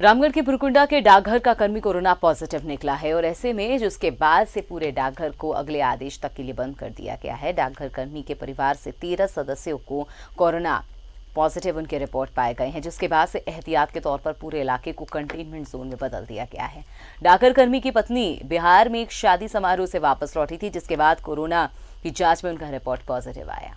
रामगढ़ के पुरकुंडा के डाकघर का कर्मी कोरोना पॉजिटिव निकला है और ऐसे में जिसके बाद से पूरे डाकघर को अगले आदेश तक के लिए बंद कर दिया गया है डाकघर कर्मी के परिवार से तेरह सदस्यों को कोरोना पॉजिटिव उनके रिपोर्ट पाए गए हैं जिसके बाद से एहतियात के तौर पर पूरे इलाके को कंटेनमेंट जोन में बदल दिया गया है डाकघर कर्मी की पत्नी बिहार में एक शादी समारोह से वापस लौटी थी जिसके बाद कोरोना की जांच में उनका रिपोर्ट पॉजिटिव आया